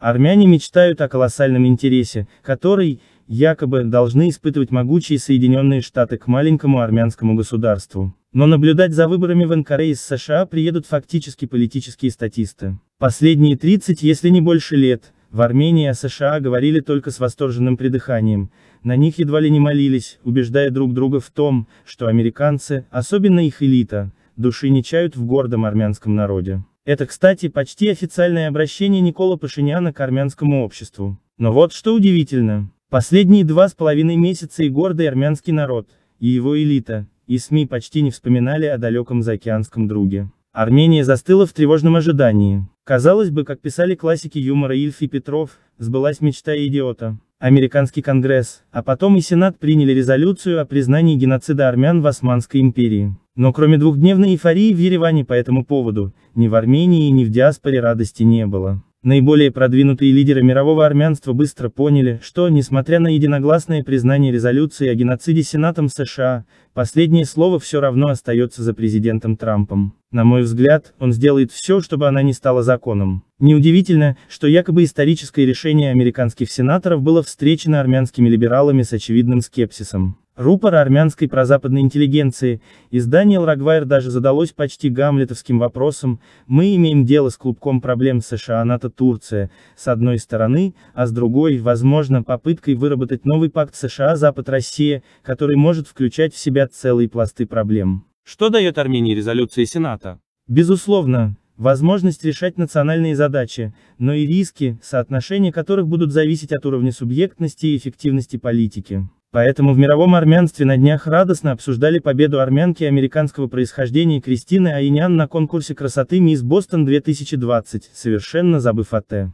Армяне мечтают о колоссальном интересе, который, якобы, должны испытывать могучие Соединенные Штаты к маленькому армянскому государству. Но наблюдать за выборами в Анкаре из США приедут фактически политические статисты. Последние 30, если не больше лет, в Армении о США говорили только с восторженным придыханием, на них едва ли не молились, убеждая друг друга в том, что американцы, особенно их элита, души не чают в гордом армянском народе. Это, кстати, почти официальное обращение Никола Пашиняна к армянскому обществу. Но вот что удивительно. Последние два с половиной месяца и гордый армянский народ, и его элита, и СМИ почти не вспоминали о далеком заокеанском друге. Армения застыла в тревожном ожидании. Казалось бы, как писали классики юмора Ильф и Петров, сбылась мечта идиота. Американский конгресс, а потом и Сенат приняли резолюцию о признании геноцида армян в Османской империи. Но кроме двухдневной эйфории в Ереване по этому поводу, ни в Армении, ни в диаспоре радости не было. Наиболее продвинутые лидеры мирового армянства быстро поняли, что, несмотря на единогласное признание резолюции о геноциде Сенатом США, последнее слово все равно остается за президентом Трампом. На мой взгляд, он сделает все, чтобы она не стала законом. Неудивительно, что якобы историческое решение американских сенаторов было встречено армянскими либералами с очевидным скепсисом. Рупор армянской прозападной интеллигенции, издание Рагвайр даже задалось почти гамлетовским вопросом, мы имеем дело с клубком проблем США, НАТО, Турция, с одной стороны, а с другой, возможно, попыткой выработать новый пакт США, Запад, Россия, который может включать в себя целые пласты проблем. Что дает Армении резолюция Сената? Безусловно, возможность решать национальные задачи, но и риски, соотношения которых будут зависеть от уровня субъектности и эффективности политики. Поэтому в мировом армянстве на днях радостно обсуждали победу армянки американского происхождения Кристины Айнян на конкурсе красоты «Мисс Бостон-2020», совершенно забыв о Т.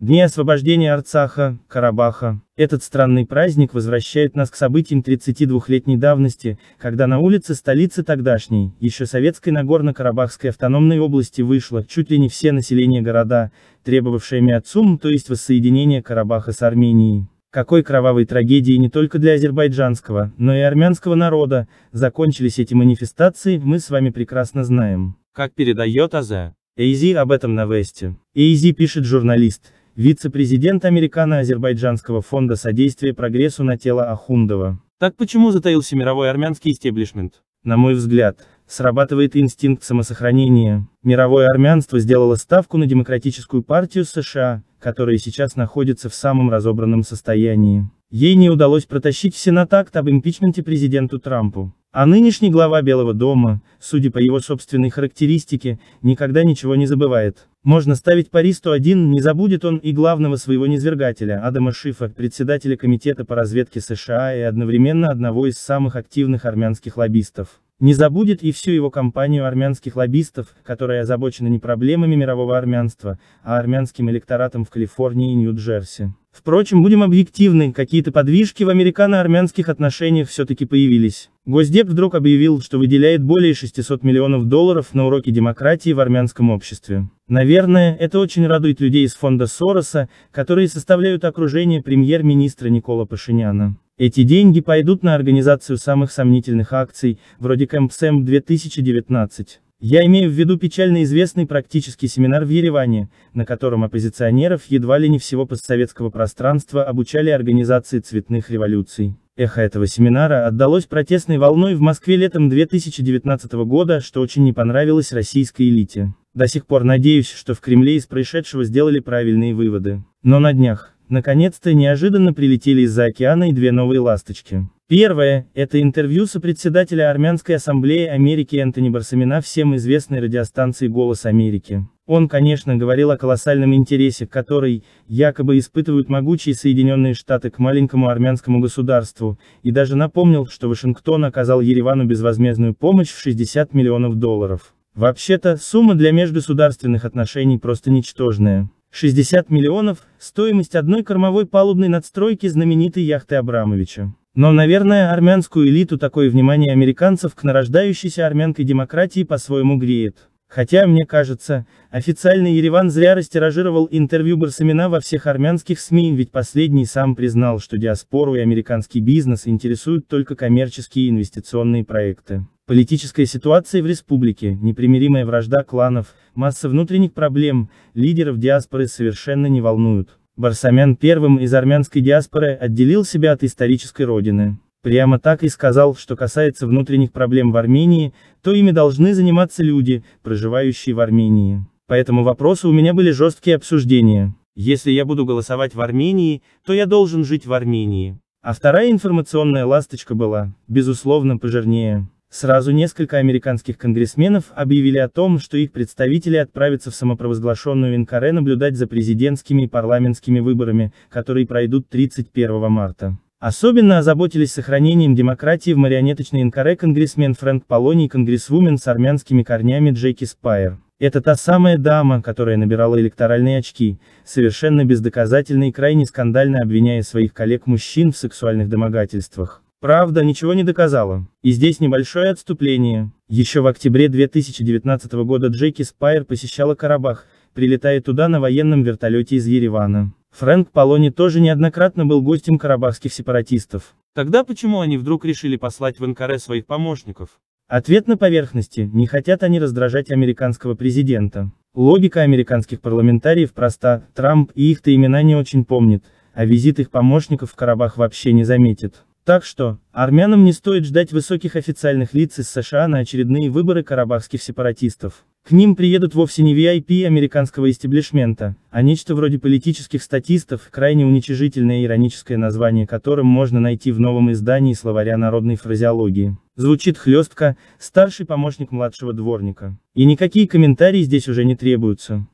Дни освобождения Арцаха, Карабаха. Этот странный праздник возвращает нас к событиям 32-летней давности, когда на улице столицы тогдашней, еще советской Нагорно-Карабахской автономной области вышло чуть ли не все население города, требовавшее Миацум, то есть воссоединение Карабаха с Арменией какой кровавой трагедией не только для азербайджанского, но и армянского народа, закончились эти манифестации, мы с вами прекрасно знаем. Как передает АЗ. Эйзи об этом на Весте. Эйзи пишет журналист, вице-президент Американо-Азербайджанского фонда содействия прогрессу на тело Ахундова. Так почему затаился мировой армянский истеблишмент? На мой взгляд, срабатывает инстинкт самосохранения. Мировое армянство сделало ставку на демократическую партию США, которые сейчас находятся в самом разобранном состоянии. Ей не удалось протащить в Сенат акт об импичменте президенту Трампу. А нынешний глава Белого дома, судя по его собственной характеристике, никогда ничего не забывает. Можно ставить пари 101, не забудет он и главного своего низвергателя, Адама Шифа, председателя Комитета по разведке США и одновременно одного из самых активных армянских лоббистов. Не забудет и всю его кампанию армянских лоббистов, которые озабочены не проблемами мирового армянства, а армянским электоратом в Калифорнии и Нью-Джерси. Впрочем, будем объективны, какие-то подвижки в американо-армянских отношениях все-таки появились. Госдеп вдруг объявил, что выделяет более 600 миллионов долларов на уроки демократии в армянском обществе. Наверное, это очень радует людей из фонда Сороса, которые составляют окружение премьер-министра Никола Пашиняна. Эти деньги пойдут на организацию самых сомнительных акций, вроде Кэмпсэм 2019. Я имею в виду печально известный практический семинар в Ереване, на котором оппозиционеров едва ли не всего постсоветского пространства обучали организации цветных революций. Эхо этого семинара отдалось протестной волной в Москве летом 2019 года, что очень не понравилось российской элите. До сих пор надеюсь, что в Кремле из происшедшего сделали правильные выводы. Но на днях, Наконец-то неожиданно прилетели из-за океана и две новые ласточки. Первое, это интервью сопредседателя Армянской ассамблеи Америки Энтони Барсамина всем известной радиостанции «Голос Америки». Он, конечно, говорил о колоссальном интересе, который, якобы испытывают могучие Соединенные Штаты к маленькому армянскому государству, и даже напомнил, что Вашингтон оказал Еревану безвозмездную помощь в 60 миллионов долларов. Вообще-то, сумма для межгосударственных отношений просто ничтожная. 60 миллионов – стоимость одной кормовой палубной надстройки знаменитой яхты Абрамовича. Но, наверное, армянскую элиту такое внимание американцев к нарождающейся армянской демократии по-своему греет. Хотя, мне кажется, официальный Ереван зря растиражировал интервью Барсамина во всех армянских СМИ, ведь последний сам признал, что диаспору и американский бизнес интересуют только коммерческие инвестиционные проекты. Политическая ситуация в республике, непримиримая вражда кланов, масса внутренних проблем, лидеров диаспоры совершенно не волнуют. Барсамян первым из армянской диаспоры отделил себя от исторической родины. Прямо так и сказал, что касается внутренних проблем в Армении, то ими должны заниматься люди, проживающие в Армении. По этому вопросу у меня были жесткие обсуждения. Если я буду голосовать в Армении, то я должен жить в Армении. А вторая информационная ласточка была, безусловно, пожирнее. Сразу несколько американских конгрессменов объявили о том, что их представители отправятся в самопровозглашенную Инкаре наблюдать за президентскими и парламентскими выборами, которые пройдут 31 марта. Особенно озаботились сохранением демократии в марионеточной Инкаре конгрессмен Фрэнк Полоний и конгрессвумен с армянскими корнями Джеки Спайер. Это та самая дама, которая набирала электоральные очки, совершенно бездоказательно и крайне скандально обвиняя своих коллег-мужчин в сексуальных домогательствах. Правда, ничего не доказала. И здесь небольшое отступление. Еще в октябре 2019 года Джеки Спайер посещала Карабах, прилетая туда на военном вертолете из Еревана. Фрэнк Полони тоже неоднократно был гостем карабахских сепаратистов. Тогда почему они вдруг решили послать в НКР своих помощников? Ответ на поверхности, не хотят они раздражать американского президента. Логика американских парламентариев проста, Трамп и их-то имена не очень помнит, а визит их помощников в Карабах вообще не заметит. Так что, армянам не стоит ждать высоких официальных лиц из США на очередные выборы карабахских сепаратистов. К ним приедут вовсе не VIP американского истеблишмента, а нечто вроде политических статистов, крайне уничижительное и ироническое название которым можно найти в новом издании словаря народной фразеологии. Звучит хлестко, старший помощник младшего дворника. И никакие комментарии здесь уже не требуются.